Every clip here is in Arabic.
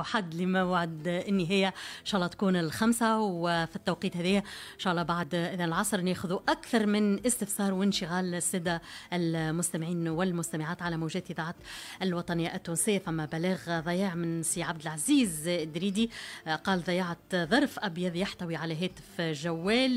حد لموعد النهايه ان شاء الله تكون الخمسه وفي التوقيت هذا ان شاء الله بعد اذا العصر ناخذ اكثر من استفسار وانشغال الساده المستمعين والمستمعات على موجات اذاعه الوطنيه التونسيه فما بلاغ ضياع من سي عبد العزيز دريدي قال ضيعت ظرف ابيض يحتوي على هاتف جوال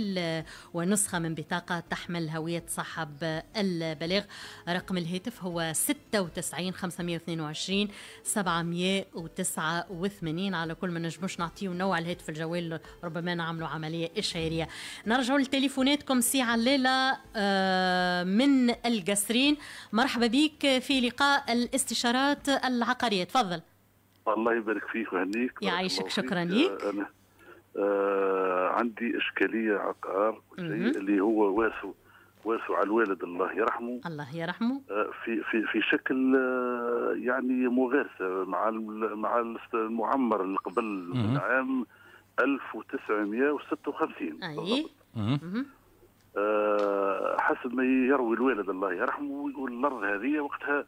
ونسخه من بطاقه تحمل هويه صاحب البلاغ رقم الهاتف هو 96 522 709 وثمانين على كل ما نجموش نعطيو نوع الهاتف الجوال ربما نعملوا عمليه اشهاريه نرجعوا لتليفوناتكم سي علالة آه، من القسرين مرحبا بك في لقاء الاستشارات العقاريه تفضل الله يبارك فيك وهنيك يعيشك شكرا ليك آه،, آه عندي اشكاليه عقار اللي هو واسو واسع الوالد الله يرحمه الله يرحمه آه، في في في شكل آه، يعني مغارسه آه، مع مع المعمر اللي قبل من عام 1956 اي حسب ما يروي الوالد الله يرحمه يقول الارض هذه وقتها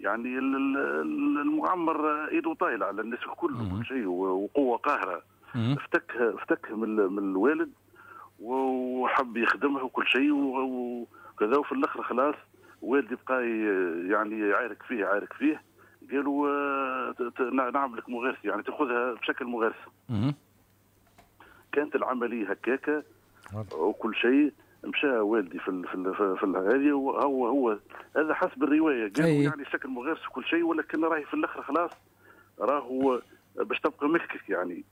يعني المعمر ايده طايله على الناس الكل وكل شيء وقوه قاهره افتكها افتكها من الوالد وحب يخدمها وكل شيء وكذا وفي الاخر خلاص والدي بقى يعني عارك فيه عارك فيه قالوا آه، نعمل لك مغارسه يعني تاخذها بشكل مغارسه. كانت العمليه هكاكا وكل شيء مشى والدي في في في هذه هو هو هذا حسب الروايه قالوا يعني شكل مغرس وكل شيء ولكن راهي في الاخر خلاص راهو باش تبقى ملكك يعني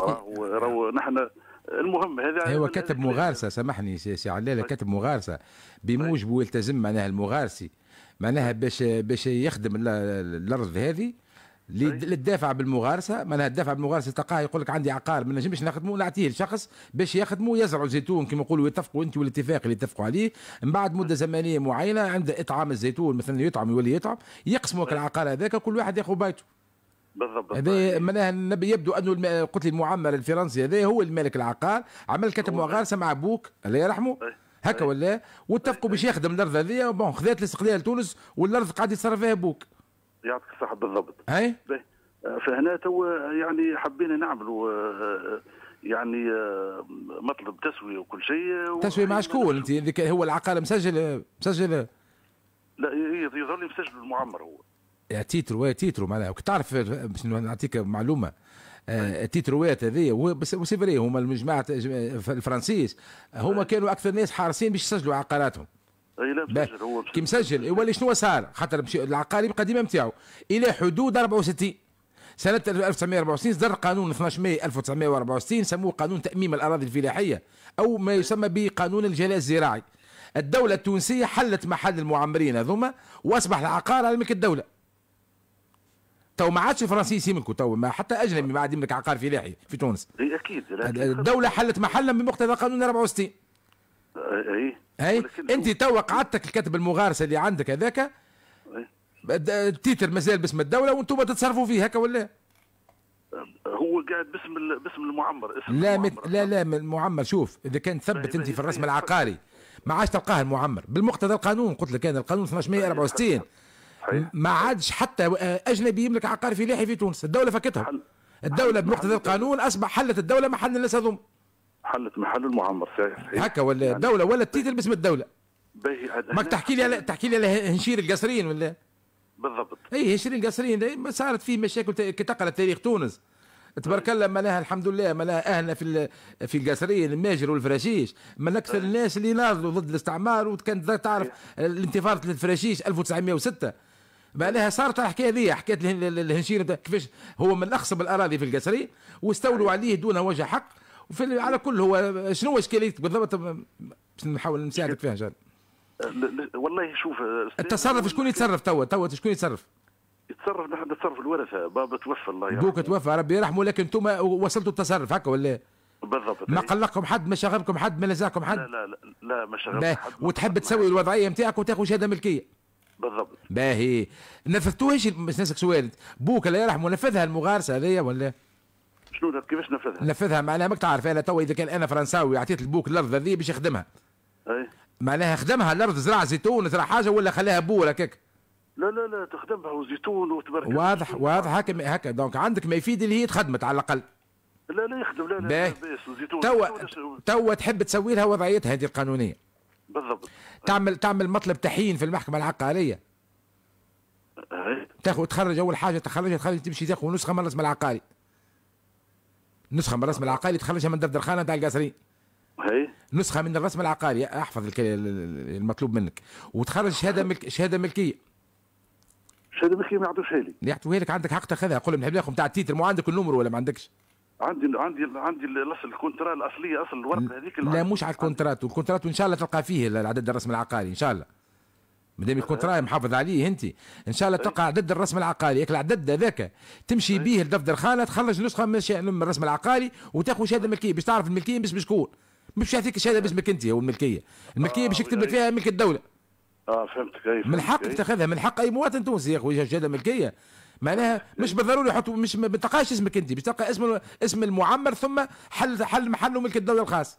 راهو راهو نحن المهم هذا هو أيوة، كتب مغارسه سامحني سي علاله طيب. كتب مغارسه بموجبه يلتزم طيب. معناها المغارسي معناها طيب. باش باش يخدم الارض هذه للدافع بالمغارسه معناها الدافع بالمغارسه تلقاه يقول لك عندي عقار ما نجمش نخدمه نعطيه لشخص باش يخدمه يزرعوا زيتون كما يقولوا يتفقوا انت والاتفاق اللي يتفقوا عليه من بعد مده زمنيه معينه عند اطعام الزيتون مثلا يطعم يولي يطعم يقسموا العقار هذاك كل واحد ياخذ بايته بالضبط هذا معناها يبدو انه قلت لي المعمر الفرنسي هذا هو الملك العقار عمل كتب مغارسه مع بوك الله يرحمه إيه، هكا إيه. ولا واتفقوا إيه، باش يخدم الارض هذه بون خذات الاستقلال لتونس والارض قاعد يتصرف فيها بوك يعطيك الصحه بالضبط اي فهنا تو يعني حبينا نعملوا آه، آه، يعني آه، مطلب تسويه وكل شيء تسويه مع شكون انت هو العقار مسجل مسجل لا يظهر لي مسجل المعمر هو تيترو تيترو معناها تعرف باش نعطيك معلومه التيترويات آه، هذيا بس فري هما المجمعة الفرنسيس هما آه. كانوا اكثر ناس حارسين باش يسجلوا عقاراتهم اي لا مسجل هو كي مسجل يولي إيه، شنو صار خاطر يبقى ديما نتاعو الى حدود 64 سنة 1964 صدر قانون 12 ماي 1964 سموه قانون تأميم الأراضي الفلاحية أو ما يسمى بقانون الجلاء الزراعي الدولة التونسية حلت محل المعمرين هذوما وأصبح العقار على ملك الدولة تو ما عادش فرنسيس يملكوا تو ما حتى اجنبي ما عاد يملك عقار فلاحي في تونس اكيد الدوله حلت محلا بمقتضى قانون 64 اي اي انت تو قعدتك الكتب المغارسه اللي عندك هذاك التيتر مازال باسم الدوله وانتم تتصرفوا فيه هكا ولا هو قاعد باسم باسم المعمر اسم لا المعمر لا لا المعمر شوف اذا كان ثبت انت في الرسم العقاري ما عادش تلقاه المعمر بالمقتضى القانون قلت لك انا القانون 1264 صحيح ما عادش حتى آه، اجنبي يملك عقار فلاحي في تونس الدوله فكتها حل. الدوله بمقتضى القانون اصبح حلت الدوله محل الناس هذوم حلت محل المعمر صحيح هكا ولا يعني الدوله ولا التيتل باسم الدوله باهي ما تحكي لي على تحكي لي على هنشير القصرين ولا بالضبط اي هنشير القصرين إيه، صارت فيه مشاكل كي تقرا تاريخ تونس تبارك الله معناها الحمد لله معناها اهلنا في في القصرين الماجر والفراشيش من اكثر إيه. الناس اللي ناضلوا ضد الاستعمار وكانت تعرف إيه. الانتفاضه الفراشيش 1906 بعدها صارت الحكايه ذي حكيت الهنشير كيفاش هو من اخصب الاراضي في القصري واستولوا عليه دون وجه حق وفي على كل هو شنو اشكاليتك بالضبط باش نحاول نساعدك فيها ان شاء الله والله شوف التصرف شكون يتصرف توا توا شكون يتصرف؟ يتصرف نحن نتصرف الورثه بابا توفى الله يرحمه بوك توفى ربي يرحمه لكن انتم وصلتوا التصرف هكا ولا؟ بالضبط ما قلقكم حد ما شغبكم حد ما لزاكم حد لا لا لا, لا ما شغبكم حد وتحب تسوي الوضعيه نتاعك وتاخذ شهاده ملكيه بالضبط باهي نفذتوهاش باش نسالك سؤال بوك الله يرحمه نفذها المغارسه هذيا ولا؟ شنو كيفاش نفذها؟ نفذها معناها ماك تعرف انا توا اذا كان انا فرنساوي اعطيت البوك الارض هذه باش يخدمها. اي معناها خدمها الارض زرع زيتون زرع حاجه ولا خلاها بور هكاك؟ لا لا لا تخدمها وزيتون وتبرك واضح واضح هكا هكا دونك عندك ما يفيد اللي هي تخدمت على الاقل. لا لا يخدم لا لا باهي توا توا تحب تسوي لها وضعيتها هذه القانونيه. بالضبط تعمل تعمل مطلب تحيين في المحكمه العقاريه إيه؟ تاخذ تخرج اول حاجه تخرج تخرج تمشي تاخذ نسخه من الرسم العقاري نسخه من الرسم العقاري تخرجها من دفتر خانه تاع القاسري إيه؟ نسخه من الرسم العقاري احفظ المطلوب منك وتخرج شهاده ملك شهاده ملكيه شهاده ملكيه ما يعطوش لي يعطوها لك عندك حق تاخذها قول لهم نحب ناخذ تاع التيتر مو عندك النمر ولا ما عندكش عندي عندي عندي الاصل الكونترا الاصليه اصل الورقه هذيك لا مش على الكونترات الكونترا ان شاء الله تلقى فيه العدد الرسمي العقاري ان شاء الله مادام الكونترا محافظ عليه انت ان شاء الله إيه. تلقى عدد الرسم العقاري ياك العدد هذاك تمشي إيه. به لدفتر خاله تخرج نسخه من الرسم العقاري وتاخذ شهاده ملكيه باش تعرف الملكيه باش شكون مش يعطيك الشهاده باسمك انت هو الملكيه الملكيه باش آه، يكتب لك يعني- فيها ملك الدوله اه فهمتك اي من حقك تاخذها من حق اي مواطن تونسي يا اخوي شهاده ملكيه معناها مش بالضروري يحطوا مش ما تلقاش اسمك انت باش تلقى اسم اسم المعمر ثم حل حل محله ملك الدوله الخاص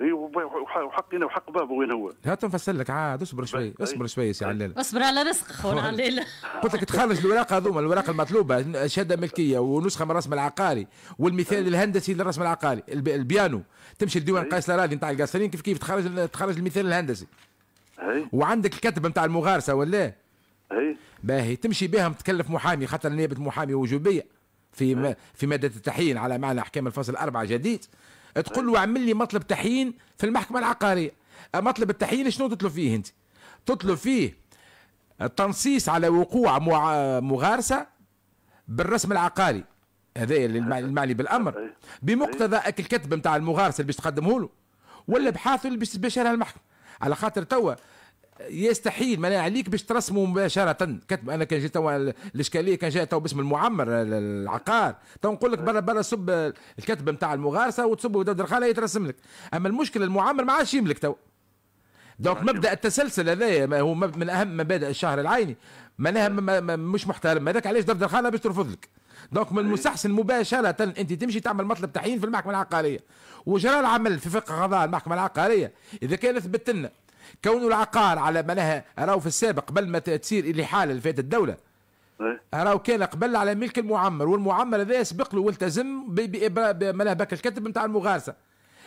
اي وحقنا وحق بابا وين هو؟ هات نفسر لك عاد اصبر شوي اصبر شوي سي علالة اصبر على رزقك خونا علال قلت لك تخرج الاوراق هذوما الاوراق المطلوبه شهاده ملكيه ونسخه من الرسم العقاري والمثال الهندسي للرسم العقاري البيانو تمشي لديوان قيس الاراضي نتاع القاصرين كيف كيف تخرج تخرج المثال الهندسي وعندك الكتب نتاع المغارسه ولا؟ اي باهي تمشي بها تكلف محامي خاطر نيابه محامي وجوبيه في م... نعم. في ماده التحيين على معنى احكام الفصل الاربعه جديد تقول نعم. له اعمل لي مطلب تحيين في المحكمه العقاريه مطلب التحيين شنو تطلب فيه انت تطلب فيه التنصيص على وقوع مغارسه بالرسم العقاري هذا المعني بالامر بمقتضى الكتب نتاع المغارسه اللي باش تقدمه له ولا بحاثه اللي باش تباشرها المحكمه على خاطر توا يستحيل معناها عليك باش ترسمه مباشره كتب انا كان جيت الاشكاليه كان جاي تو باسم المعمر العقار تو نقول لك برا برا صب الكتب نتاع المغارسه وتصب دار الخاله يترسم لك اما المشكله المعمر ما عادش يملك تو دونك مبدا التسلسل هذايا هو من اهم مبادئ الشهر العيني معناها مش محترم هذاك علاش دفتر الخاله باش ترفض لك دونك من المستحسن مباشره انت تمشي تعمل مطلب تحيين في المحكمه العقاريه وجرى العمل في فقه قضاء المحكمه العقاريه اذا كان اثبت لنا كون العقار على معناها راهو في السابق قبل ما تصير اللي اللي فاتت الدوله إيه. راهو كان قبل على ملك المعمر والمعمر هذا سبق له والتزم معناها بك الكتب نتاع المغارسه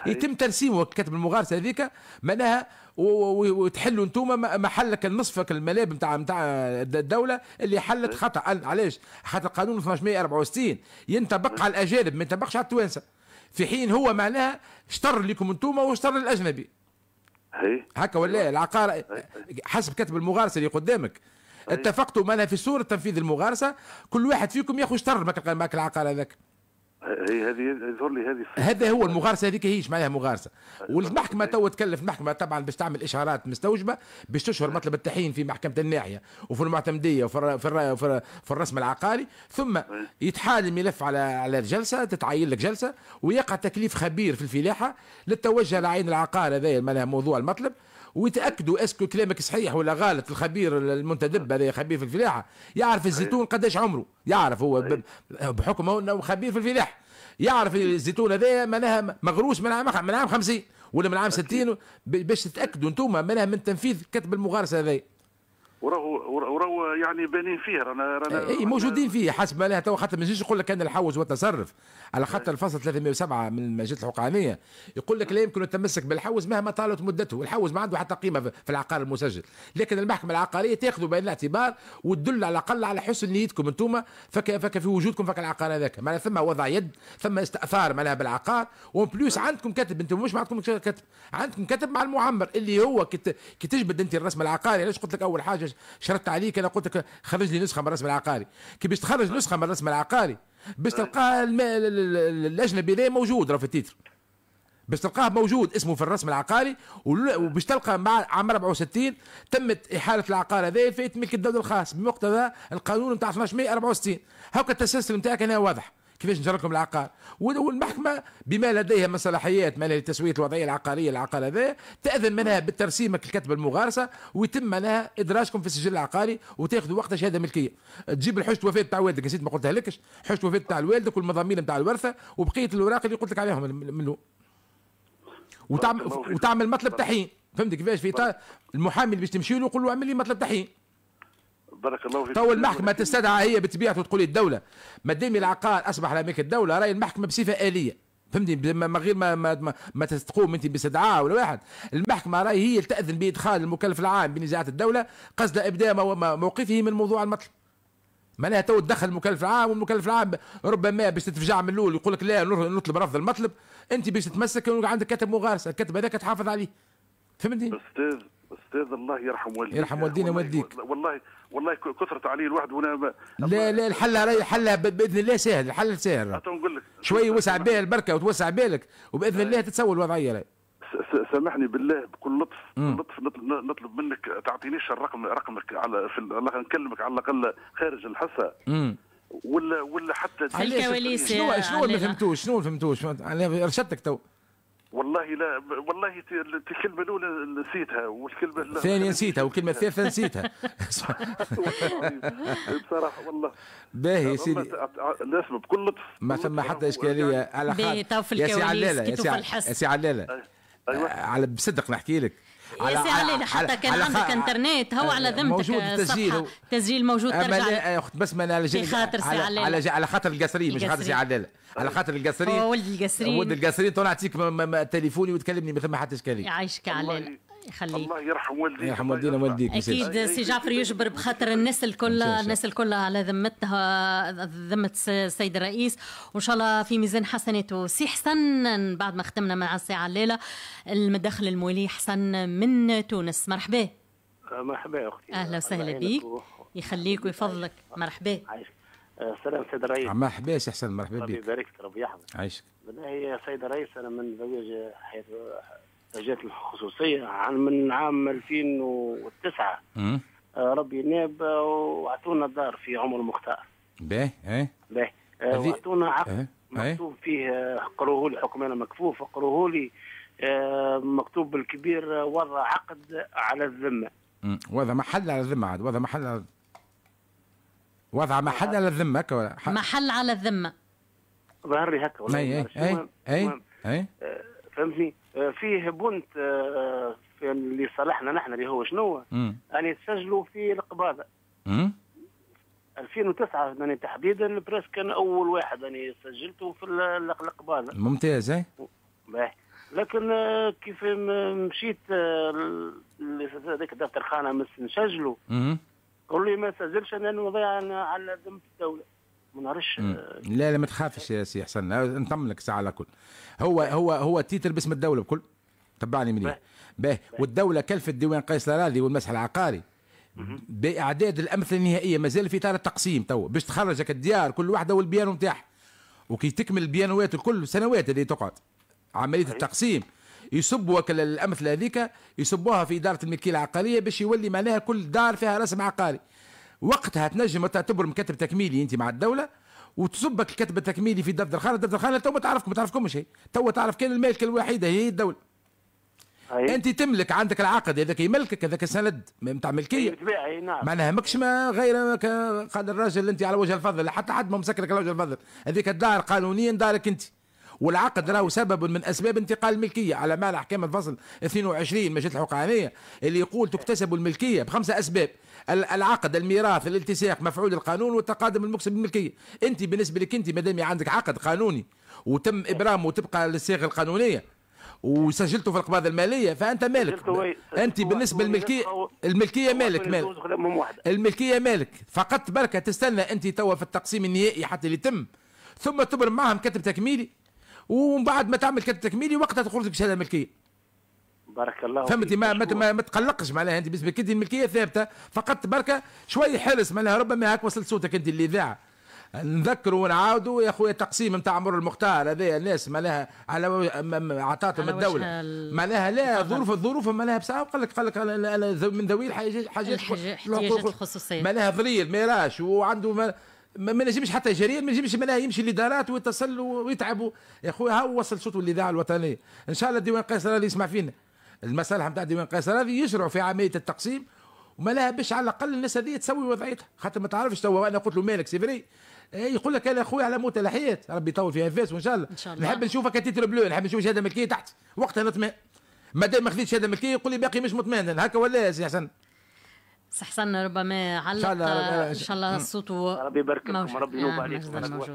إيه. يتم ترسيمه كتب المغارسه هذيك معناها وتحلوا انتم محلك نصفك الملاب نتاع نتاع الدوله اللي حلت إيه. خطا علاش؟ خاطر قانون 1264 ينطبق على الاجانب ما ينطبقش على التوانسه في حين هو معناها شطر لكم انتم وشطر للاجنبي هكا ولا أيوة. العقار أيوة. حسب كتب المغارسه اللي قدامك أيوة. اتفقتوا معنا في صورة تنفيذ المغارسة كل واحد فيكم ياخذ شطر ماك العقار هذاك هي هذه يظهر لي هذه هذا هو المغارسه هذيك هيش معناها مغارسه والمحكمه تو تكلف المحكمه طبعا باش تعمل اشهارات مستوجبه باش تشهر مطلب التحيين في محكمه الناحيه وفي المعتمديه وفي في, في الرسم العقاري ثم يتحال الملف على على الجلسه تتعين لك جلسه ويقع تكليف خبير في الفلاحه للتوجه لعين العقار هذا معناها موضوع المطلب ويتاكدوا اسكو كلامك صحيح ولا غلط الخبير المنتدب هذا خبير في الفلاحه يعرف الزيتون قداش عمره يعرف هو بحكم انه خبير في الفلاحه يعرف الزيتون هذا معناها مغروس من عام من عام 50 ولا من عام 60 باش تتاكدوا انتم معناها من تنفيذ كتب المغارسه هذا وراهو وراهو يعني بانين فيه رانا رانا اي إيه، موجودين فيه حسب ما لها تو حتى ما يجيش يقول لك ان الحوز والتصرف على خاطر إيه. الفصل 307 من المجلات الحقانيه يقول لك لا يمكن التمسك بالحوز مهما طالت مدته الحوز ما عنده حتى قيمه في العقار المسجل لكن المحكمه العقاريه تاخذه بعين الاعتبار وتدل على الاقل على حسن نيتكم انتم فك فك في وجودكم فك العقار هذاك معناها ثم وضع يد ثم استاثار معناها بالعقار وان بلوس عندكم كتب انتم مش ما عندكم كتب عندكم كتب مع المعمر اللي هو كي تجبد انت الرسم العقاري علاش قلت لك اول حاجه شرطت عليك انا قلت لك خرج لي نسخه من الرسم العقاري كي باش تخرج نسخه من الرسم العقاري باش تلقاها الاجنبي ذا موجود راه في التيتر باش تلقاه موجود اسمه في الرسم العقاري وباش تلقى مع عام 64 تمت احاله العقار هذا في ملك الدوله الخاص بمقتضى القانون نتاع 1264 هكا التسلسل نتاعك هنا واضح كيفاش نجر لكم العقار والمحكمه بما لديها من صلاحيات مالها لتسويه الوضعيه العقاريه العقار هذا تاذن منها بالترسيمك الكتب المغارسه ويتم منها ادراجكم في السجل العقاري وتاخذوا وقتها شهاده ملكيه تجيب الحشد وفاه تاع والدك نسيت ما قلتها لكش حشد وفاه تاع والدك والمضامين تاع الورثه وبقيه الاوراق اللي قلت لك عليهم منه وتعمل طيب، وتعمل مطلب طيب. تحيين فهمت كيفاش في طيب. المحامي اللي باش تمشي له يقول له اعمل لي مطلب تحيين بارك الله فيك تو المحكمه تستدعى هي بطبيعته وتقول الدوله ما دام العقار اصبح على ملك الدوله راهي المحكمه بصفه اليه فهمتني من غير ما ما, ما تقوم انت باستدعاء ولا واحد المحكمه راهي هي اللي تاذن بادخال المكلف العام بنزاعات الدوله قصد ابداء موقفه من موضوع المطلب معناها تو تدخل المكلف العام والمكلف العام ربما باش تتفجع من الاول يقول لك لا نطلب رفض المطلب انت باش تتمسك عندك كتب مغارسه الكتب هذاك تحافظ عليه فهمتني؟ استاذ استاذ الله يرحم والديك يرحم والدينا والديك والله والله كثرت عليه الواحد وانا لا لا الحل علي حلها باذن الله سهل الحل سهل نقول لك شويه وسع بها البركه وتوسع بالك وباذن الله تتسوى الوضعيه راي سامحني بالله بكل لطف لطف نطلب منك تعطينيش الرقم رقمك على في الله نكلمك على الاقل خارج الحصه ولا ولا حتى شنو شنو ما فهمتوش شنو ما فهمتوش رشدتك تو والله لا والله الكلمه الاولى نسيتها والكلمه الثانيه نسيتها والكلمه الثالثه نسيتها بصراحه والله باهي يا سيدي لازم بكل لطف ما ثم حتى يعني اشكاليه يعني على خاطر يا سي علاله يا سي علاله أيوة. على بصدق نحكي لك على على حتى كان على عندك خ... انترنت هو على ذمتك موجود التسجيل و... التسجيل موجود ترجع اخت بس انا على خاطر سي على على, على خاطر القصرين مش خاطر سي عداله على خاطر القصرين ولد القصرين ولد القصرين تو نعطيك تليفوني وتكلمني ما ثم حتى اشكاليه يعيشك علينا يخليك الله يرحم والديك يرحم والدينا والديك اكيد سي جعفر يجبر بخاطر الناس الكل الناس الكل على ذمتها ذمه السيد الرئيس وان شاء الله في ميزان حسناته سي حسن بعد ما ختمنا مع الساعه الليله المدخل المولي حسن من تونس مرحبا آه، مرحبا اختي اهلا وسهلا بك يخليك ويفضلك مرحبا السلام آه، سيد الرئيس مرحبا سي حسن مرحبا بك ربي يبارك ربي يحفظك عايشك بالله يا سيد الرئيس انا من زوج حيث جات الخصوصيه عن من عام 2009 آه، ربي ناب آه، واعطونا دار في عمر المختار باهي ايه باهي آه، واعطونا عقد ايه، ايه. مكتوب فيه قروه لي حكمنا مكفوف قروه لي مكتوب بالكبير وضع عقد على الذمه وضع محل على الذمه عاد وضع محل على وضع محل على الذمه هكا محل على الذمه ظهر لي هكا ولا اي اي اي اي فهمتني آه، فيه بنت في آه، آه، اللي صالحنا نحن اللي هو شنو؟ اني يعني تسجلوا في القباضه. 2009 يعني تحديدا البريس كان اول واحد يعني سجلته في القباضه. ممتاز اي. لكن كيف مشيت هذاك دفتر خانه مس نسجله. قالوا لي ما سجلش انا نضيع على ذمه الدوله. ما نعرفش آه، لا لا ما تخافش يا سي حسن آه، نطمنك ساعه على كل هو هو هو التيتر باسم الدوله بكل تبعني مليح باه والدوله كلفت ديوان قيس الاراضي والمسح العقاري باعداد الامثله النهائيه مازال في اطار التقسيم تو باش تخرجك الديار كل واحده والبيانو نتاعها وكي تكمل البيانوات الكل سنوات اللي تقعد عمليه التقسيم يسبوا الامثله هذيك يصبوها في اداره الملكيه العقاريه باش يولي معناها كل دار فيها رسم عقاري وقتها تنجم تعتبر مكتب تكميلي انت مع الدوله وتصبك الكتب التكميلي في دفتر خانه دفتر خانه تو ما تعرفكم ما تعرفكمش شيء تو تعرف كان المالكه الوحيده هي الدوله أيه. انت تملك عندك العقد هذاك يملكك هذاك سند نتاع ملكيه نعم معناها ماكش ما غير قال الراجل انت على وجه الفضل حتى حد ما مسكرك على وجه الفضل هذيك الدار قانونيا دارك انت والعقد راهو سبب من اسباب انتقال الملكيه على مال احكام الفصل 22 مجلة الحقانيه اللي يقول تكتسب الملكيه بخمسه اسباب العقد الميراث الالتصاق مفعول القانون والتقادم المكسب بالملكيه انت بالنسبه لك انت ما دام عندك عقد قانوني وتم نعم. ابرامه وتبقى للصيغه القانونيه وسجلته في القباضه الماليه فانت مالك انت بالنسبه للملكيه الملكيه مالك مالك الملكيه مالك فقط بركه تستنى انت توا في التقسيم النهائي حتى اللي يتم ثم تبرم معهم كتب تكميلي ومن بعد ما تعمل كتاب تكميلي وقتها تقول لك بشهاده الملكيه بارك الله فهمتي ما, ما, ما, ما تقلقش معناها انت بالنسبه لك انت الملكيه ثابته فقط بركه شوي حرص معناها ربما هاك وصلت صوتك انت للاذاعه نذكروا ونعاودوا يا خويا التقسيم نتاع عمر المختار هذا الناس معناها على عطاتهم الدوله معناها لا ظروف الظروف معناها بساعه قال لك قال لك من ذوي الحاجات الحاجات الخصوصيه معناها ضرير ما يراش وعنده ما نجمش حتى جريا ما نجمش ملاه يمشي للادارات ويتصل ويتعب يا خويا ها وصل صوته للاذاعه الوطنيه ان شاء الله الديوان قيصر هذا يسمع فينا المصالح نتاع الديوان قيصر هذه يشرعوا في عمليه التقسيم وما لها باش على الاقل الناس هذه تسوي وضعيتها خاطر ما تعرفش توا انا قلت له مالك سيفري إيه، يقول لك انا اخويا على موت الحياه ربي يطول فيها فاس وان شاء الله ان شاء الله نحب نشوفك تيتر بلو نحب نشوف شهاده ملكيه تحت وقتها نطمئن ما دام ما خذيتش شهاده ملكيه يقول لي باقي مش مطمئن هكا ولا يا سي حسن استحسنا ربما علق ان شاء الله الصوت ربي يبارك لكم ربي ينوب عليكم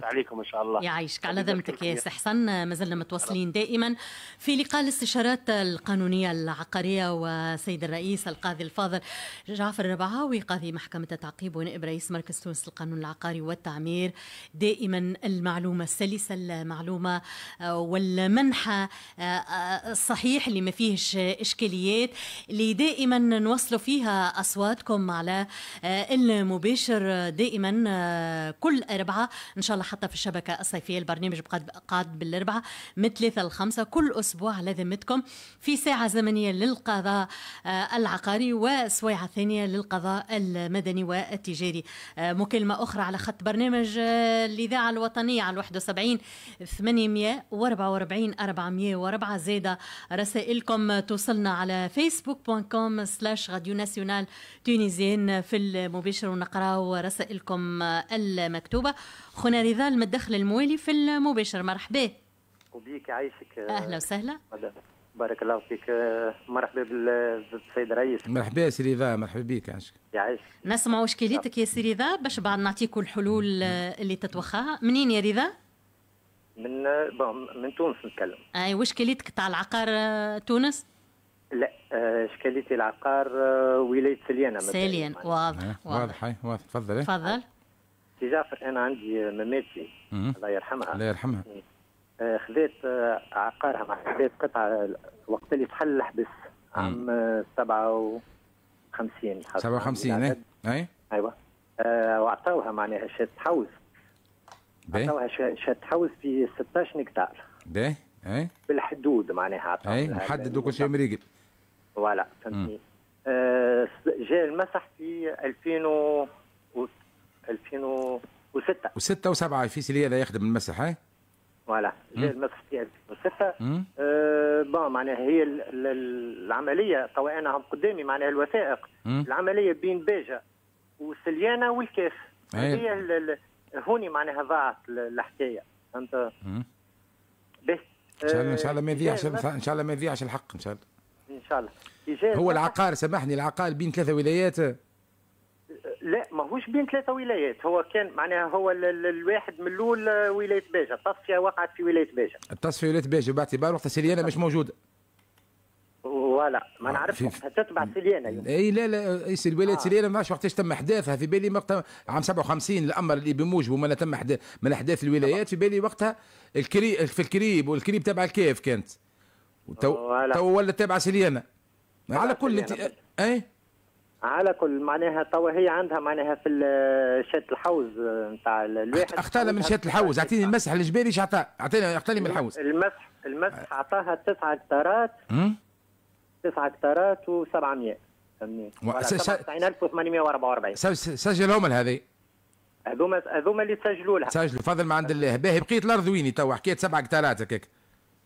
عليكم ان شاء الله يعيشك على ذمتك يا استحسن ما زلنا متواصلين دائما في لقاء الاستشارات القانونيه العقاريه وسيد الرئيس القاضي الفاضل جعفر الربعاوي قاضي محكمه التعقيب ونائب رئيس مركز تونس للقانون العقاري والتعمير دائما المعلومه السلسه المعلومه آه، والمنحى الصحيح آه، آه، اللي ما فيهش اشكاليات اللي دائما نوصلوا فيها اصواتكم معكم على آه، المباشر آه، دائما آه، كل أربعة إن شاء الله حتى في الشبكة الصيفية البرنامج قاعد بالأربعة من ثلاثة لخمسة كل أسبوع على ذمتكم في ساعة زمنية للقضاء العقاري وسويعة ثانية للقضاء المدني والتجاري مكالمة أخرى على خط برنامج الإذاعة الوطنية على 71 844 404 زيادة رسائلكم توصلنا على فيسبوك.com سلاش غاديو ناسيونال تونس ديني زين في المباشر ونقراو رسائلكم المكتوبة خونا رضا من الدخل الموالي في المباشر مرحبا وبيك عايشك أهلا وسهلا بارك الله فيك مرحبا بالسيد رئيس مرحبا يا سي رضا مرحبا بك عاشق يعيش نسمع اشكاليتك يا سي رضا باش بعد نعطيكم الحلول اللي تتوخاها منين يا رضا؟ من من تونس نتكلم اي واشكاليتك تاع العقار تونس؟ لا اشكاليه آه، العقار آه، ولايه سليانه سليان واضح واضح واضح تفضل تفضل سي جعفر انا عندي مماتي الله يرحمها الله يرحمها آه، خذيت عقارها مع خذيت قطعه وقت اللي تحل الحبس عام 57 57 اي اي ايوه واعطوها معناها شات حوز عطاوها شات حوز في 16 هكتار باهي اي بالحدود معناها عطاوها اي محدد وكل شيء مريقل فوالا فهمتني آه جاء المسح في 2000 و 2006 و6 و7 في سيليا هذا يخدم المسح هاي فوالا جاء المسح في 2006 آه بون معناها هي العمليه توا انا قدامي معناها الوثائق مم. العمليه بين باجه وسليانه والكاف إيه. هي هوني معناها ضاعت الحكايه فهمت باهي ان شاء الله ان شاء الله ما آه، يضيعش ان شاء الله ما يضيعش الحق ان شاء الله ان شاء الله هو العقار سامحني العقار بين ثلاثه ولايات لا ماهوش بين ثلاثه ولايات هو كان معناها هو الواحد من الاول آه، ولايه باجه التصفيه وقعت في ولايه باجه التصفيه ولايه باجه باعتبار وقت سليانه مش موجوده ولا ما نعرفش حتى سليانه اي لا لا اي الولايه آه. سليانه ما عرفش وقتاش تم احداثها في بالي وقتها عام 57 الامر اللي بموجبه ما تم من احداث الولايات في بالي وقتها الكريب في الكريب والكريب تبع الكيف كانت تو تو ولا تابعه سليانة على كل انت اي على كل معناها توا هي عندها معناها في شات الحوز نتاع الواحد اختار من شات الحوز اعطيني المسح الجبالي شعطاء اعطاه؟ اعطيني اعطيني من الحوز المسح المسح اعطاها تسعة هكتارات تسعة هكتارات و700 فهمني 79844 سجلهم هذه هذوما هذوما اللي سجلوا لها سجلوا فضل ما عند الله باهي بقيت الارض ويني توا حكيت سبعة هكتارات هكاك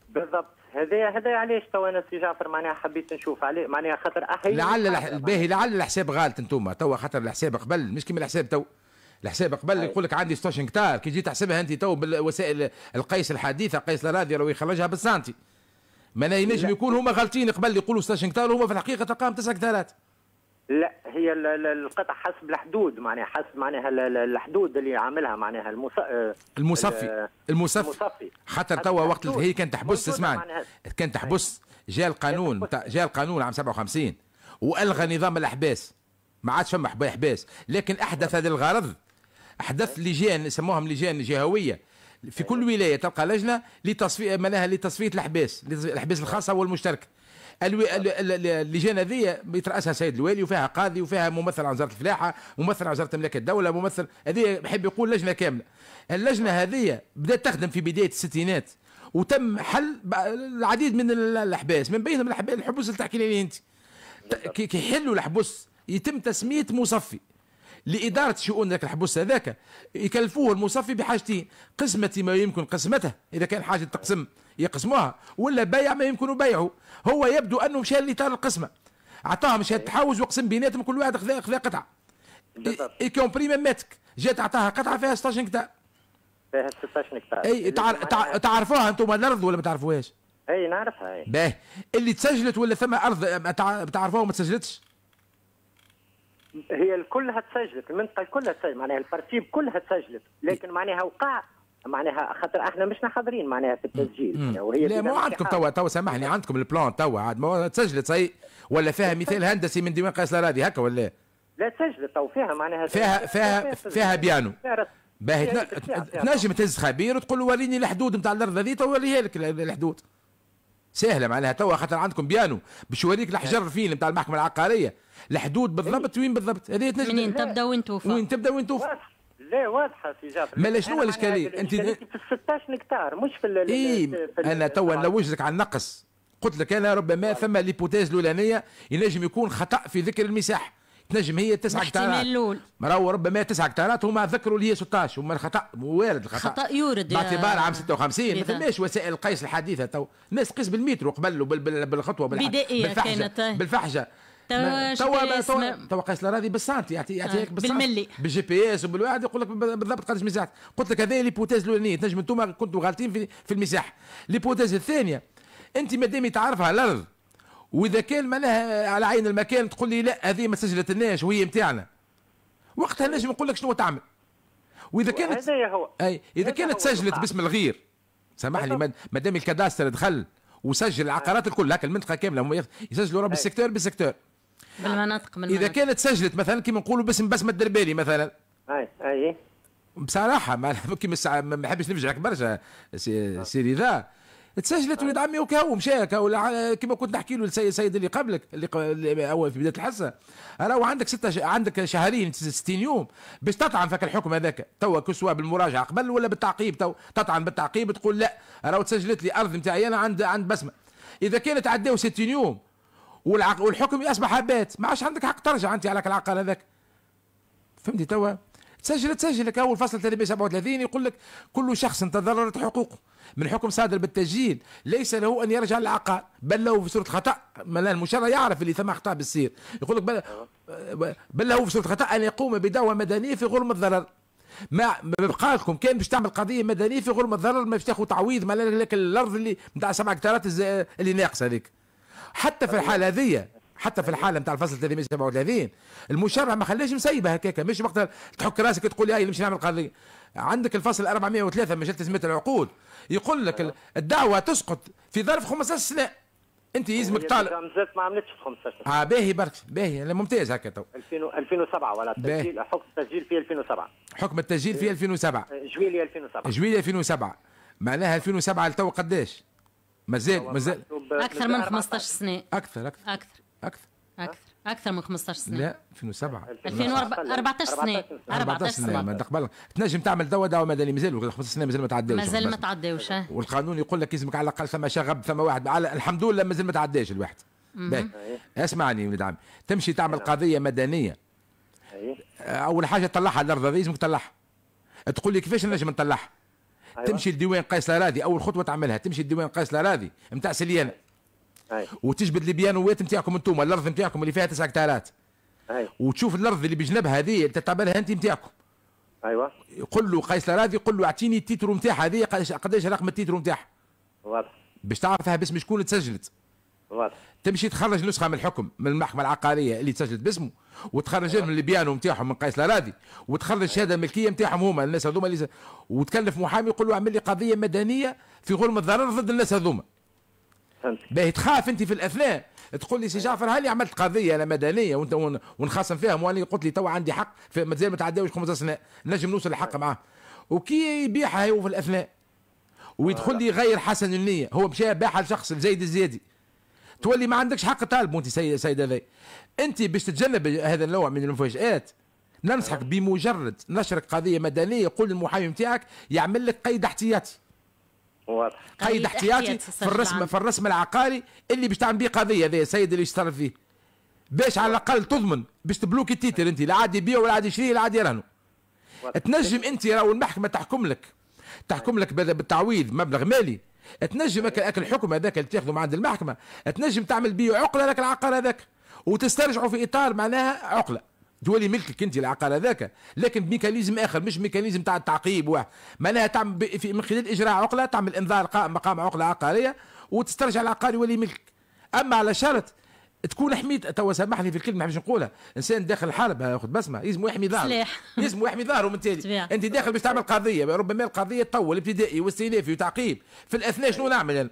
بالضبط هذا هذا علاش تو انا سي جعفر معناها حبيت نشوف عليه معناها خاطر احيي لعل باهي لعل الحساب غالط انتوما توا خاطر الحساب قبل مش كيما الحساب تو الحساب قبل يقول لك عندي 16 هكتار كي تجي تحسبها انت تو بالوسائل القيس الحديثه قيس الاراضي راهو يخرجها بالسنتي ما ينجم يكون هما غالطين قبل يقولوا 16 هكتار وهما في الحقيقه تلقاهم 9 هكتارات لا هي القطع حسب الحدود معناها حسب معناها الحدود اللي عاملها معناها المص... آه، المصفي المصفي, المصفي. حتى توا وقت هي كانت تحبس اسمعني كانت طيب. تحبس جاء القانون جاء القانون عام 57 والغى نظام الاحباس ما عادش فما احباس لكن احدث طيب. هذا الغرض احدث طيب. لجان يسموهم لجان جهويه في كل ولايه تلقى لجنه لتصفيه معناها لتصفيه الاحباس الاحباس الخاصه والمشتركه اللجان هذه يترأسها سيد الوالي وفيها قاضي وفيها ممثل عن وزاره الفلاحه ممثل عن وزاره املاك الدوله ممثل هذه بحب يقول لجنه كامله اللجنه هذه بدات تخدم في بدايه الستينات وتم حل العديد من الاحباس من بينهم الحبوس اللي تحكي لي انت نعم. كي يحلوا الحبوس يتم تسميه مصفي لاداره شؤون ذاك الحبوس هذاك يكلفوه المصفي بحاجتين قسمه ما يمكن قسمته اذا كان حاجه تقسم يقسموها ولا بيع ما يمكن بيعه هو يبدو انه مشى لاطار القسمه عطاها شهاده تحوز وقسم بيناتهم كل واحد خذا خذا قطعه اي كومبري ماتك جات عطاها قطعه فيها 16 نكتار فيها 16 نكتار اي تعر... تعرفوها انتم الارض ولا ما تعرفوهاش؟ اي نعرفها اي باهي اللي تسجلت ولا ثم ارض تعرفوها وما تسجلتش؟ هي كلها تسجلت المنطقه كلها تسجلت معناها البرتيب كلها تسجلت لكن معناها وقع معناها خاطر احنا مش حاضرين معناها في التسجيل يعني وهي لا ما عندكم توا توا سامحني عندكم البلان توا عاد ما تسجلت صحيح ولا فيها مثال هندسي من دماغ قيس الاراضي هكا ولا إيه؟ لا تسجلت تو فيها معناها فيها فيها فيها بيانو باهي تنجم تهز خبير وتقول له وريني الحدود نتاع الارض هذه وريها لك الحدود سهله معناها توا خاطر عندكم بيانو باش يوريك الحجر أه. فين نتاع المحكمه العقاريه الحدود بالضبط إيه. وين بالضبط هذه تنجم منين تبدا وين توفى وين تبدا وين توفى لا واضحه سي جابر مالا شنو الاشكاليه انت في 16 نكتار مش في اي انا توا نوج لك على النقص قلت لك انا ربما ثم ليبوتيز الاولانيه ينجم يكون خطا في ذكر المساحه تنجم هي تسعة هكتارات راهو ربما تسعة كتارات هما ذكروا لي 16 هما الخطا وارد الخطا خطا يورد باعتبار عام 56 ما فماش وسائل القيس الحديثه تو الناس تقيس بالمتر وقبل بالخطوه بدائيه كانت بالفحجه توا توا توا قيس الاراضي بالسنتي يعطي يعطيك بالملي بالجي بي اس وبالواحد يقول لك بالضبط قداش مساحتك قلت لك هذا ليبوتيز الاولانيه تنجم انتم كنتوا غالطين في, في المساحه ليبوتيز الثانيه انت مادام تعرفها الارض واذا كان معناها على عين المكان تقول لي لا هذه ما سجلتناش وهي نتاعنا وقتها نجم نقول لك شنو تعمل واذا كانت هو. اي اذا كانت سجلت باسم الغير سامح لي ما دام الكاداستر دخل وسجل العقارات الكل هكا المنطقه كامله يسجلوا ربي السكتور بالسكتور بالمناطق من اذا كانت سجلت مثلا كيما نقولوا باسم بسمه الدربالي مثلا اي اي بصراحه ما كيما ما نحبش نفجعك برشا سي, أه. ذا تسجلت ولد عمي وكا ومشى كما كنت نحكي له السيد اللي قبلك اللي اول في بدايه الحصه راهو عندك ستة عندك شهرين 60 يوم باش تطعن فك الحكم هذاك تو سواء بالمراجعه قبل ولا بالتعقيب تو تطعن بالتعقيب تقول لا راهو تسجلت لي ارض نتاعي انا عند عند بسمه اذا كانت عداو 60 يوم والعق... والحكم اصبح بات ما عادش عندك حق ترجع انت على العقل هذاك فهمتي توا تسجل تسجلك هو الفصل التربيه 37 يقول لك كل شخص تضررت حقوقه من حكم صادر بالتسجيل ليس له ان يرجع للعقار بل له في صوره خطا المشرع يعرف اللي ثم خطا بالسير يقول لك بل, بل له في صوره خطا ان يقوم بدعوى مدنيه في غرم الضرر ما بقى لكم كان باش تعمل قضيه مدنيه في غرم الضرر ما باش تاخذ تعويض ما لك الارض اللي نتاع سبع هكتارات اللي ناقصه هذيك حتى في الحاله هذيا حتى في الحاله نتاع الفصل 337 المشرع ما خلاش مسيبه هكاك مش وقت تحك راسك تقول يا نمشي نعمل قضيه عندك الفصل 403 مجله تسميه العقود يقول لك الدعوه تسقط في ظرف 15 سنه انت يلزمك طالع ما عملتش في 15 اه باهي برك باهي ممتاز هكا تو 2007 ولا التسجيل حكم التسجيل في 2007 حكم التسجيل في 2007 إيه، إيه، جويلي 2007 جويلي 2007 معناها 2007 لتو قداش؟ مازال مازال اكثر من 15 سنه اكثر اكثر اكثر اكثر, أكثر. اكثر من 15 سنه لا 2007 2014 سنه 14 سنه ما تقبل تنجم تعمل دوا دوا مازال مازال 15 سنه مازال ما تعداش مازال ما تعداوش اه. والقانون يقول لك يلزمك على الاقل ثم شغب ثم واحد على الحمد لله مازال ما تعداش الواحد اسمعني ولد عمي تمشي تعمل قضيه مدنيه اول حاجه تطلعها الارض هذه لازمك تطلعها تقول لي كيفاش نجم نطلعها أيوة. تمشي لديوان قيس الاراضي اول خطوه تعملها تمشي لديوان قيس الاراضي نتاع سليان أي. وتجبد البيانوات نتاعكم انتوما الارض نتاعكم اللي فيها تسع هكتارات وتشوف الارض اللي بجنبها هذه تعتبرها انت نتاعكم ايوه يقول له قيس الاراضي يقول له اعطيني التيترو نتاعها هذه قداش رقم التيترو نتاعها واضح باش تعرفها باسم شكون تسجلت واضح تمشي تخرج نسخه من الحكم من المحكمه العقاريه اللي تسجلت باسمه وتخرج من البيانو أيوة. نتاعهم من قيس الاراضي وتخرج شهاده أيوة. الملكيه نتاعهم هما الناس هذوما اللي وتكلف محامي يقول له اعمل لي قضيه مدنيه في غرم الضرر ضد الناس هذوما باهي تخاف انت في الافلام تقول لي سي إيه. جعفر هل عملت قضيه انا مدنيه وانت ونخاصم فيها وانا قلت لي تو عندي حق مازال ما تعداوش 15 سنه نجم نوصل الحق إيه. معاه وكي يبيعها هو في الافلام ويدخل لي غير حسن النيه هو مشى باعها لشخص زيد الزيادي تولي ما عندكش حق طالب انت سيد سيد هذا انت باش تتجنب هذا النوع من المفاجات ننصحك إيه. بمجرد نشرك قضيه مدنيه قول للمحامي نتاعك يعمل لك قيد احتياطي قيد احتياطي في الرسم في الرسم العقاري اللي باش تعمل به قضيه هذا السيد اللي اشتغل فيه باش على الاقل تضمن باش تبلوكي التيتر انت لا عاد يبيع ولا عاد يشري ولا عاد يرهنوا تنجم انت راهو المحكمه تحكم لك تحكم لك بالتعويض مبلغ مالي تنجم اكل الحكم هذاك اللي تاخذه من عند المحكمه تنجم تعمل به عقله لك العقار هذاك وتسترجعه في اطار معناها عقله تولي ملكك انت العقار هذاك لكن بميكانيزم اخر مش ميكانيزم تاع التعقيب واحد معناها تعمل من خلال اجراء عقله تعمل انذار قائم مقام عقله عقاريه وتسترجع العقار يولي ملك اما على شرط تكون حميد توا سامحني في الكلمه باش نقولها انسان داخل الحرب ياخذ بسمه يلزم يحمي ظهره يلزم يحمي ظهره من تالي انت داخل باش تعمل قضيه ربما القضيه تطول ابتدائي واستئنافي وتعقيب في الاثناء شنو نعمل انا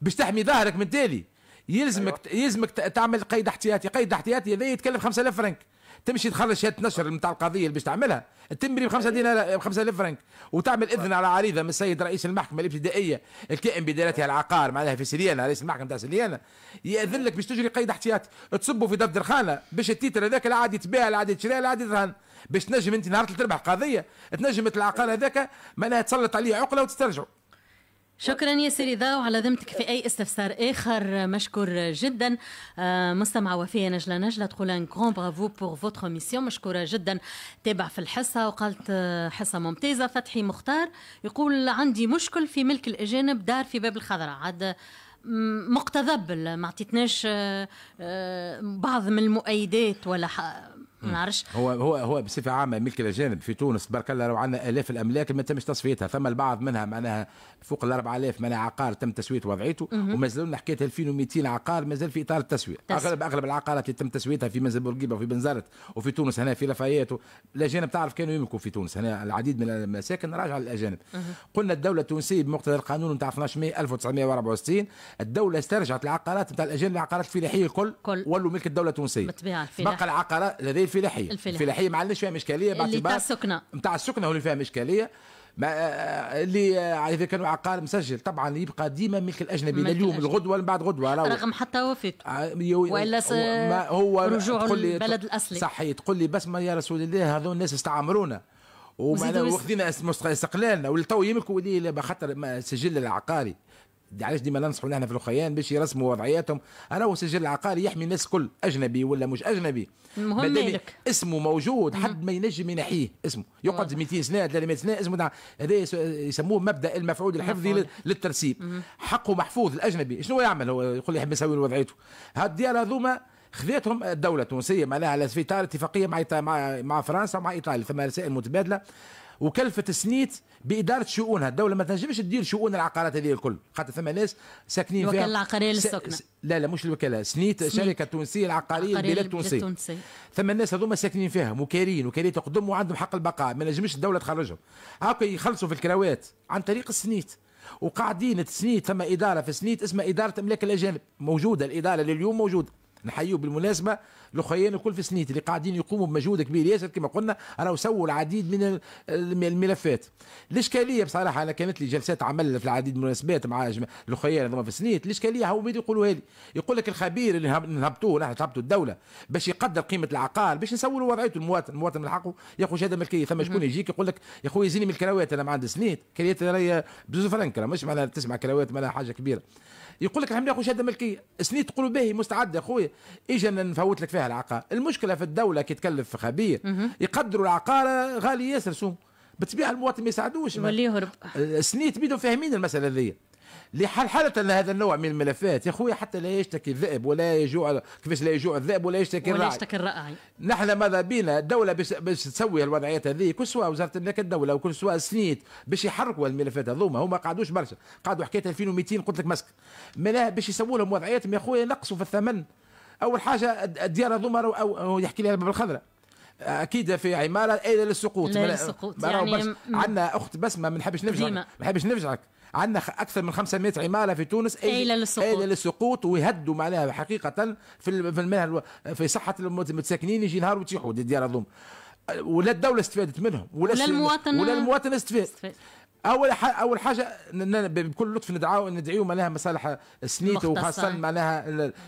باش تحمي ظهرك من تالي يلزمك أيوة. يلزمك تعمل قيد احتياطي قيد احتياطي هذا يتكلف 5000 فرنك تمشي تخرج شهاده نشر نتاع القضيه اللي باش تعملها تمري ب 5 دينار ب 5000 فرنك وتعمل اذن على عريضه من السيد رئيس المحكمه الابتدائيه الكائن بدالتها العقار معناها في سليانه رئيس المحكمه نتاع سليانه ياذن لك باش تجري قيد احتياطي تصبه في دفتر خانه باش التيتر هذاك العادي تباع عادي تشري عادي تهن باش تنجم انت نهار تربح قضيه تنجم العقار هذاك معناها تسلط عليه عقله وتسترجعه شكرا يا سيدي ذا على ذمتك في أي استفسار آخر مشكور جدا آه، مستمعة وفية نجلة نجلة تقول ان كرون برافو بور فوتر ميسيون مشكورة جدا تابع في الحصة وقالت آه، حصة ممتازة فتحي مختار يقول عندي مشكل في ملك الأجانب دار في باب الخضراء عاد مقتضب ما عطيتناش آه، بعض من المؤيدات ولا ما نعرفش هو هو هو بصفه عامه ملك الاجانب في تونس تبارك الله لو عندنا الاف الاملاك ما تمش تصفيتها ثم البعض منها معناها فوق ال 4000 معناها عقار تم تسويه وضعيته ومازال لنا حكايه 2200 عقار مازال في اطار التسويه اغلب اغلب العقارات اللي تم تسويتها في منزل بورقيبه وفي بنزرت وفي تونس هنا في لافايات الاجانب تعرف كانوا يملكوا في تونس هنا العديد من المساكن راجعه للاجانب قلنا الدوله التونسيه بمقتضى القانون نتاع 12 مايو 1964 الدوله استرجعت العقارات نتاع الاجانب العقارات الفلاحيه الكل كل. ولوا ملك الدوله التونسيه بالطبيعه بقى العقارات الفلاحيه الفلاحيه, الفلاحية ما عندناش فيها اشكاليه اللي تاع السكنه بتاع السكنه هو اللي فيها اشكاليه ما آه، اللي آه، اذا كانوا عقار مسجل طبعا يبقى ديما ملك الاجنبي اليوم الغدوه من بعد غدوه رغم حتى وفاته والا ما هو رجوع البلد الاصلي صحيح تقول لي بس ما يا رسول الله هذول الناس استعمرونا ومعنا واخذين استقلالنا ولتو يملكوا خاطر السجل العقاري علاش ديما ننصحوا احنا في الخيان باش يرسموا وضعياتهم هو سجل العقاري يحمي الناس الكل اجنبي ولا مش اجنبي المهم اسمه موجود حد ما ينجم ينحيه اسمه يقعد 200 سنه 300 سنه اسمه هذا يسموه مبدا المفعول الحفظي مفعول. للترسيب حقه محفوظ الاجنبي شنو يعمل هو يقول يحب يسوي وضعيته هاد الديار هذوما خذيتهم الدولة التونسية معناها على في اتفاقية مع مع فرنسا ومع إيطاليا ثم رسائل متبادلة وكلفة سنيت باداره شؤونها الدوله ما تنجمش تدير شؤون العقارات هذه الكل خاطر ثم ناس ساكنين فيها الوكاله العقاريه للسكنه س... لا لا مش الوكاله سنيت شركه تونسيه العقاريه البلاد التونسيه ثم الناس هذوما ساكنين فيها مكارين وكاريه تقدم وعندهم حق البقاء ما نجمش الدوله تخرجهم هاكا يخلصوا في الكراوات عن طريق السنيت وقاعدين سنيت ثم اداره في سنيت اسمها اداره املاك الاجانب موجوده الاداره لليوم موجوده نحييه بالمناسبه الاخيان الكل في سنيت اللي قاعدين يقوموا بمجهود كبير ياسر كما قلنا راهو سووا العديد من الملفات الاشكاليه بصراحه انا كانت لي جلسات عمل في العديد من المناسبات مع الاخيان في سنيت الاشكاليه هو بيدي يقولوا هذه يقول لك الخبير اللي نهبطوه نحن نهبطوا الدوله باش يقدر قيمه العقار باش له وضعيته المواطن المواطن من حقه ياخذ هذا ملكيه ثم شكون يجيك يقول لك يا خويا زيني من الكراوات انا ما عندي سنيت كريات راهي بزوز فرنك مش معناها تسمع كراوات معناها حاجه كبيره يقول لك الحمد لله شهاده ملكيه سنين تقولوا به مستعد يا خويا اجا نفوت لك فيها العقار المشكله في الدوله كي تكلف خبير يقدروا العقار غالي ياسر سوم بالطبيعه المواطن ما يساعدوش يولي يهرب فاهمين المساله هذه أن هذا النوع من الملفات يا خويا حتى لا يشتكي الذئب ولا يجوع كيفاش لا يجوع الذئب ولا يشتكي الرائع ولا يشتكي الرائع نحن ماذا بينا الدولة باش تسوي الوضعيات هذه كل سوا وزارة الملك الدولة وكل سوا سنيت باش يحركوا الملفات هذوما هما قعدوش برشا قعدوا حكاية 2200 قلت لك مسك ملاه باش يسووا لهم وضعيات يا خويا نقصوا في الثمن اول حاجه الديار هذوما او, يحكي لها بالخضره اكيد في عماره ايه للسقوط لا للسقوط يعني عندنا اخت بسمه ما نحبش نفجعك ما نحبش نفجعك عندنا اكثر من 500 عماله في تونس ايله للسقوط ايله للسقوط ويهدوا معناها حقيقه في في, في صحه المتساكنين يجي نهار ويطيحوا ديار الظلم ولا الدوله استفادت منهم ولا ولا المواطن ولا المواطن استفاد, استفاد. اول حاجة اول حاجه بكل لطف ندعو ندعيو معناها مصالح سنيت وخاصه معناها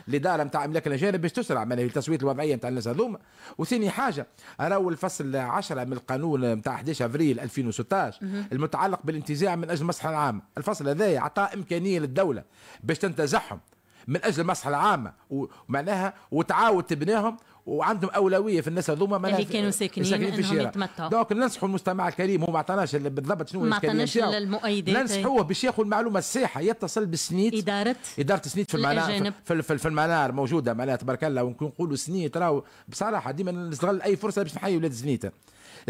الاداره نتاع املاك الاجانب باش تسرع معناها تسويه الوضعيه نتاع الناس هذوما وثاني حاجه راهو الفصل 10 من القانون نتاع 11 افريل 2016 المتعلق بالانتزاع من اجل المصلحه العامه الفصل هذايا اعطى امكانيه للدوله باش تنتزعهم من اجل المصلحه العامه ومعناها وتعاود تبناهم وعندهم اولويه في الناس هذوما اللي كانوا ساكنين, ساكنين في الشارع دونك ننصحوا المستمع الكريم هو ما عطاناش بالضبط شنو ما عطاناش المؤيدات ننصحوه باش ياخذ المعلومه الصحيحه يتصل بسنيت اداره اداره سنيت في المنار في, في, في المنار موجوده معناها تبارك الله ونقولوا سنيت راهو بصراحه ديما نستغل اي فرصه باش نحيي ولاد سنيت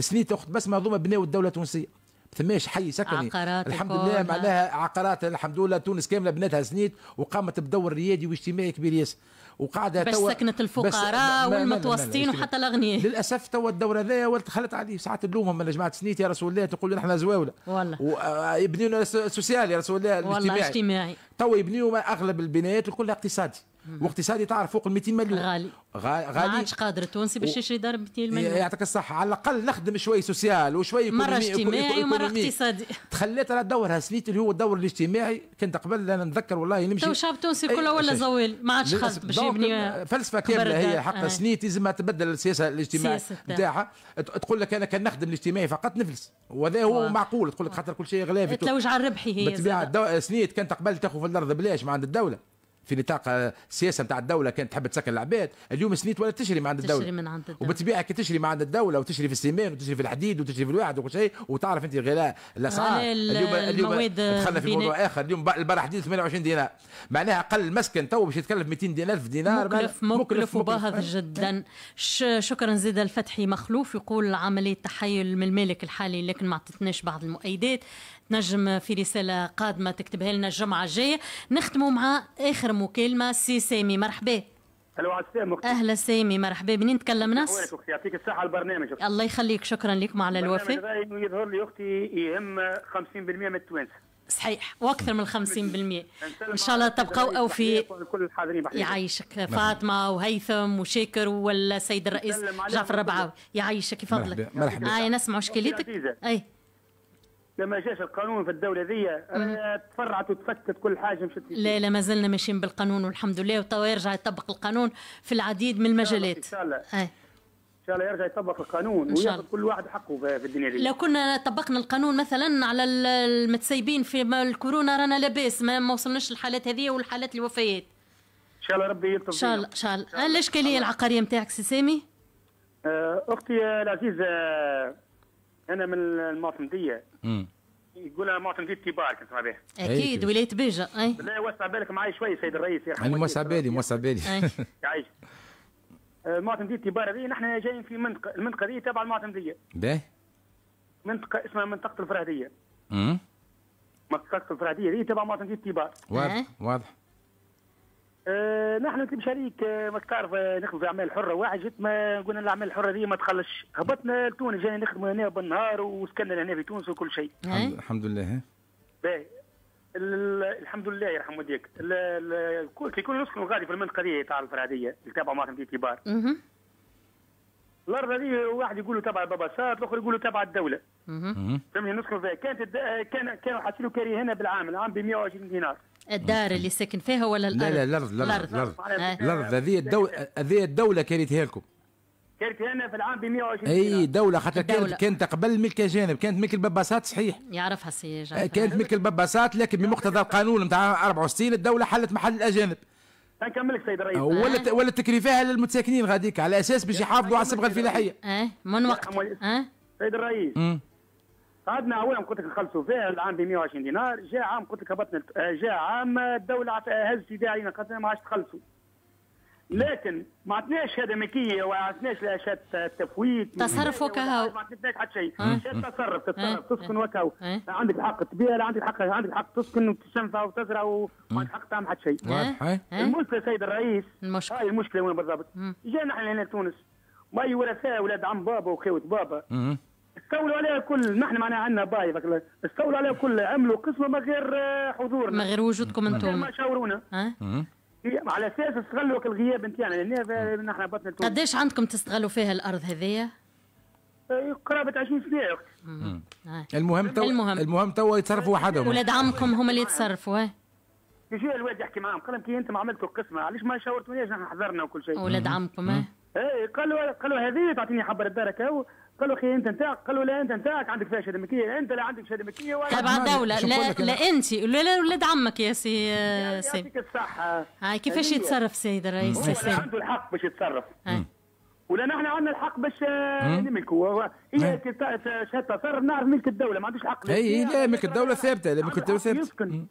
سنيت اخت بسمه هذوما بناو الدوله التونسيه ثماش حي سكني عقارات الحمد لله معناها عقارات الحمد لله تونس كامله بناتها سنيت وقامت بدور ريادي واجتماعي كبير ياسر وقاعده باش سكنت الفقراء والمتوسطين وحتى الاغنياء للاسف توا الدوره هذايا ولت خلت عليه ساعات نلومهم من جماعه سنيت يا رسول الله تقول نحن زواوله والله آه، يبنيونا سوسيال يا رسول الله والله اجتماعي توا يبنيو اغلب البنايات كلها اقتصادي واقتصادي تعرف فوق ال 200 مليون غالي غالي ما عادش قادر التونسي باش يشري دار ب 200 مليون يعطيك الصحة على الأقل نخدم شوي سوسيال وشوي مرة اجتماعي ومرة اقتصادي تخليت على دورها سنيت اللي هو الدور الاجتماعي كنت قبل انا نتذكر والله نمشي تو الشعب التونسي كله ولا زوال ما عادش خاطر باش يبني فلسفة كاملة هي حق آه. سنيت لازم تبدل السياسة الاجتماعية نتاعها تقول لك أنا كان نخدم الاجتماعي فقط نفلس وهذا هو معقول تقول لك خاطر كل شيء غلاف تلوج على الربحي هي بالطبيعة سنيت كانت قبل تاخذ في الأرض بلاش ما عند الدولة في نطاق آه، السياسه نتاع الدوله كانت تحب تسكن العباد اليوم سنيت ولا تشري من عند الدوله تشري من عند الدوله وبالطبيعه كي تشري من عند الدوله وتشري في السيمان وتشري في الحديد وتشري في الواحد وكل شيء وتعرف انت غلاء الاسعار اليوم اليوم دخلنا في موضوع اخر اليوم البارح حديد 28 دينار معناها اقل مسكن تو باش يتكلف 200 دينار في دينار مكلف مكلف مكلف وباهظ جدا شكرا زيد الفتحي مخلوف يقول عمليه تحيل من المالك الحالي لكن ما عطتناش بعض المؤيدات نجم في رساله قادمه تكتبها لنا الجمعه الجايه نختموا مع اخر مكالمة سي سامي مرحبا الو عسلامة اهلا سامي مرحبا منين تكلمنا؟ نص يعطيك الصحة على البرنامج أختي. الله يخليك شكرا لكم على الوفاء يظهر لي اختي يهم 50% من التوانسة صحيح واكثر من 50% ان شاء الله تبقوا او في يعيشك فاطمه وهيثم وشاكر والسيد الرئيس جعفر الربعاوي يعيشك فضلك مرحبا, آه، اي آه نسمع اشكاليتك اي لما جاش القانون في الدوله ذي تفرعت وتفكت كل حاجه مشت لا لا ما زلنا ماشيين بالقانون والحمد لله وتوا يرجع يطبق القانون في العديد من المجالات ان شاء الله آه. ان شاء الله يرجع يطبق القانون وياخذ كل واحد حقه في الدنيا دي. لو كنا طبقنا القانون مثلا على المتسيبين في الكورونا رانا لاباس ما وصلناش للحالات هذه والحالات الوفيات ان شاء الله ربي يلطف ان شاء الله ان شاء الله الاشكاليه العقاريه نتاعك سي سامي أه، اختي العزيزه انا من المعتمديه يقولها معتمديه كنت كنسمع بها اكيد ولايه بيجه اي لا وسع بالك معي شوي سيد الرئيس انا يعني موسع بالي موسع بالي يعيش المعتمديه آه، تبار هذه نحن جايين في منطقه المنطقه هذه تابعه المعتمديه باهي منطقه اسمها منطقه الفرهديه امم منطقه الفرهديه هذه تبع معتمديه تبار واضح واضح آه، نحن انت مشاريك آه، ما تعرف آه، نخدم في اعمال حره واحد جيت ما قلنا الاعمال الحره دي ما تخلصش هبطنا لتونس جينا نخدم هنا بالنهار وسكننا هنا في تونس وكل شيء الحمد لله إيه؟ باهي الحمد لله يرحم والديك كي كنا نسكنوا غادي في المنطقه دي تاع الفراديه اللي تابعه معاهم كبار الارض هذه واحد يقول له تبع بابا سات الاخر يقول له تبع الدوله فهمني نسكن فيها كانت كان كانوا حاسين كاري هنا بالعام العام ب 120 دينار الدار اللي ساكن فيها ولا الارض؟ لا لا الارض الارض الارض الارض آه. هذه الدوله هذه الدوله كريتها لكم كانت لنا في العام ب 120 اي دوله خاطر كانت كانت قبل ملك اجانب كانت ملك الباباسات صحيح يعرفها السي آه، كانت ملك الباباسات لكن بمقتضى القانون نتاع 64 الدوله حلت محل الاجانب نكملك سيد الرئيس آه، ولا ولا فيها للمتساكنين غاديك على اساس باش يحافظوا على الصبغه الفلاحيه اه من وقت اه سيد الرئيس قعدنا اولا قلت لك نخلصوا فيها العام ب 120 دينار جاء عام قلت لك هبطنا جاء عام الدوله هزت يدها علينا قالت ما عادش تخلصوا لكن ما عطناش هذا مكيه وما عطناش لا تفويت تصرف وكهو ما عطناش حتى شيء شهاده تصرف تصرف تسكن وكهو عندك الحق تبيع عندك الحق عندك الحق تسكن وتشنفع وتزرع عندك الحق تعمل حتى شيء واضح المشكله سيد الرئيس المشكله هاي المشكله وين بالضبط جانا احنا هنا لتونس ما يورثها اولاد عم بابا وخوت بابا استولوا عليها كل نحن معناها عندنا باي استولوا عليها كل عملوا قسمه من غير آه، حضورنا من غير وجودكم انتم ما شاورونا أه؟ على اساس استغلوا الغياب نتاعنا يعني، لان نحن بطن قداش عندكم تستغلوا فيها الارض هذيا؟ آه، قرابة 20 سنة آه. المهم تو المهم, المهم تو يتصرفوا وحدهم ولاد عمكم هم اللي يتصرفوا اه يجي الواد يحكي معاهم قال كي انت ما عملتوا القسمه علاش ما شاورتونيش نحن حضرنا وكل شيء ولاد عمكم ايه قالوا قالوا هذه تعطيني حبر الدار قالوا اخي انت نتاعك قالوا لا انت نتاعك عندك فيها شهاده مكية انت لا عندك شهاده مكية ولا تبع طيب، الدوله لا لا انت ولا لا ولاد عمك يا سي سي يعطيك الصحه هاي كيفاش يتصرف سيد الرئيس هو عنده الحق باش يتصرف ولا نحن عندنا الحق باش نملكوا آه، هي شهاده تصرف نعرف ملك الدوله ما عندوش حق اي لا ملك الدوله ثابته ملك الدوله ثابته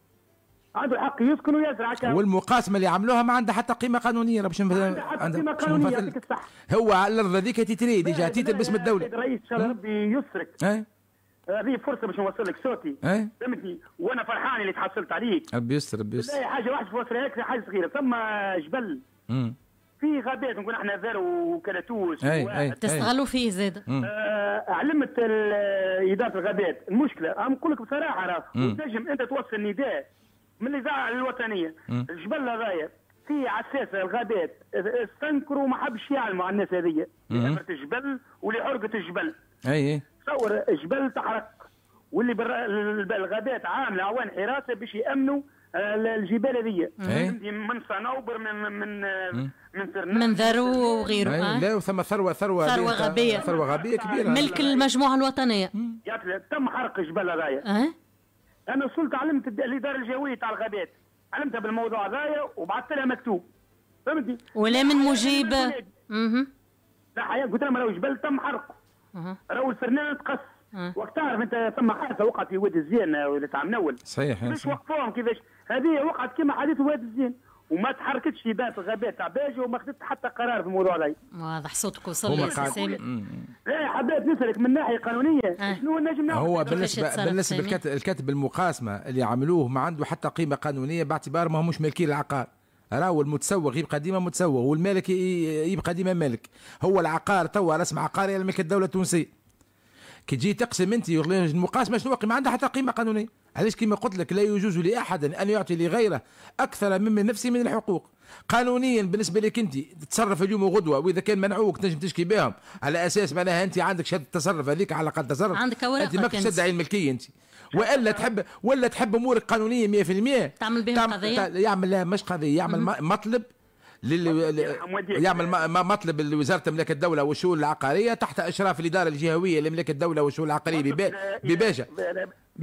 عنده الحق يسكن ويزرع كامل والمقاسمه اللي عملوها ما عندها حتى قيمه قانونيه باش عندها حتى قيمه قانونيه يعطيك الصح هو الارض هذيك تتري ديجا تيتر باسم الدوله رئيس ربي يسرك اه؟ هذه فرصة باش نوصل لك صوتي ايه فهمتني وانا فرحان اللي تحصلت عليك ربي يستر ربي يستر حاجة واحدة توصلها لك حاجة صغيرة ثم جبل امم في غابات نقول احنا ذر وكلاتوس اي اي تستغلوا فيه زاد آه علمت اداره الغابات المشكله نقول لك بصراحه راه تنجم انت توصل نداء من الاذاعه الوطنيه الجبل هذايا في عساسه الغابات استنكروا ما حبش يعلموا على الناس هذيا لأمرة الجبل ولحرقه الجبل اي تصور الجبل تحرق واللي بر... الغابات عامله عوان حراسه باش يامنوا آه، الجبال هذيا من صنوبر من من من سرناس من ذرو وغيره آه. لا وثم ثروه ثروه ثروه غبيه ثروه غبيه كبيره ملك المجموعه الوطنيه تم حرق الجبل هذايا أه؟ انا وصلت علمت الاداره الجويه تاع الغابات علمتها بالموضوع هذايا وبعثت لها مكتوب فهمتي ولا من مجيب اها لا حياة قلت لهم راهو جبل تم حرقه راهو الفرنان تقص وقت تعرف انت ثم حادثه وقعت في وادي الزين آه، ولا تاع منول صحيح مش وقفوهم كيفاش هذه وقعت كما حادثه وادي الزين وما تحركتش في باب غابات عباجي وما خدت حتى قرار في الموضوع هذا واضح صوتك وصل لي سامي لا إيه، حبيت نسالك من ناحيه قانونيه آه. شنو نجم نعمل هو بالنسبه بالنسبه للكتب المقاسمه اللي عملوه ما عنده حتى قيمه قانونيه باعتبار ما همش مالكين العقار راهو المتسوق يبقى ديما متسوق والمالك يبقى ديما مالك هو العقار توا رسم عقاري على ملك الدوله التونسيه كي تجي تقسم انت المقاسمه شنو ما عندها حتى قيمه قانونيه علاش كما قلت لك لا يجوز لاحد ان يعطي لغيره اكثر مما نفسه من الحقوق قانونيا بالنسبه لك انت تتصرف اليوم وغدوه واذا كان منعوك تنجم تشكي بهم على اساس معناها انت عندك شهاده التصرف هذيك على الاقل تصرف عندك اوراق انت ماكش تدعي الملكيه انت والا تحب ولا تحب امورك قانونيه 100% تعمل بهم قضيه يعمل لا مش قضيه يعمل مطلب لل... يعمل مطلب لوزاره املاك الدوله والشؤون العقاريه تحت اشراف الاداره الجهويه لاملاك الدوله والشؤون العقاريه بباجه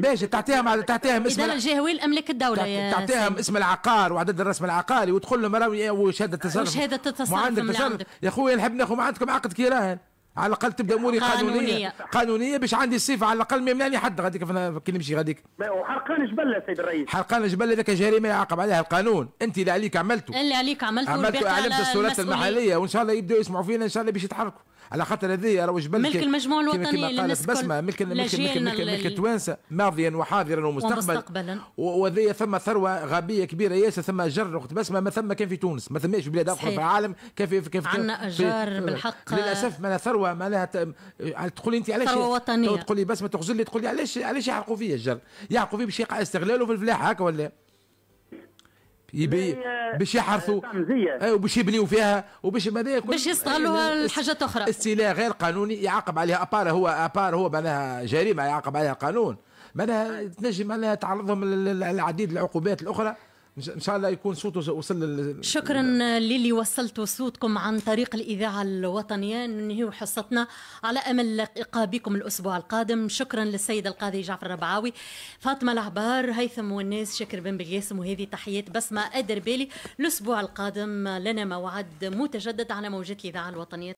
تعطيها تعطيهم تعطيهم اسم اداره الجهوي لاملاك الدوله تعطيهم اسم العقار وعدد الرسم العقاري وتقول لهم راهي إيه، وشهاده آه، التصرف وشهاده التصرف وعندك تصرف يا خويا نحب ناخذ ما عندكم عقد كيراهن على الاقل تبدا اموري قانونيه قانونيه, قانونية باش عندي الصفه على الاقل ما يمنعني حد غاديك كي نمشي غاديك وحرقان جبله سيد الرئيس حرقان جبله ذاك جريمه يعاقب عليها القانون انت اللي عليك عملته اللي عليك عملته عملته اعلمت السلطات المحليه وان شاء الله يبداوا يسمعوا فينا ان شاء الله باش يتحركوا على خاطر هذه راه بالك ملك المجموع الوطنيه كما قالت بسمه ملك ملك ملك, ملك, ملك توانسه ماضيا وحاضرا ومستقبلا ومستقبلا وهذه ثم ثروه غبيه كبيره ياسر ثم جر وقت بسمه ما ثم كان في تونس ما ثماش بلاد اخرى في العالم كان في كان عندنا اجار بالحق للاسف ما ثروه معناها تقول انت علاش ثروه وطنيه تقول لي بسمه تغزل لي تقول لي علاش علاش يحرقوا فيا الجر يحرقوا فيه باش يقع استغلاله في الفلاحه هكا ولا يبي باش يحرثوا اي أيوة، وباش يبنيوا فيها وباش ماذا باش يستغلوا إيه، لحاجات إيه، اخرى استيلاء غير قانوني يعاقب عليها ابار هو ابار هو معناها جريمه يعاقب عليها قانون معناها تنجم معناها تعرضهم للعديد العقوبات الاخرى ان شاء الله يكون صوته وصل لل... شكرا للي وصلتوا صوتكم عن طريق الاذاعه الوطنيه ننهي حصتنا على امل اللقاء بكم الاسبوع القادم شكرا للسيد القاضي جعفر الربعاوي فاطمه العبار هيثم والناس شاكر بن بقاسم وهذه تحيات بسمه ادربالي الاسبوع القادم لنا موعد متجدد على موجات الاذاعه الوطنيه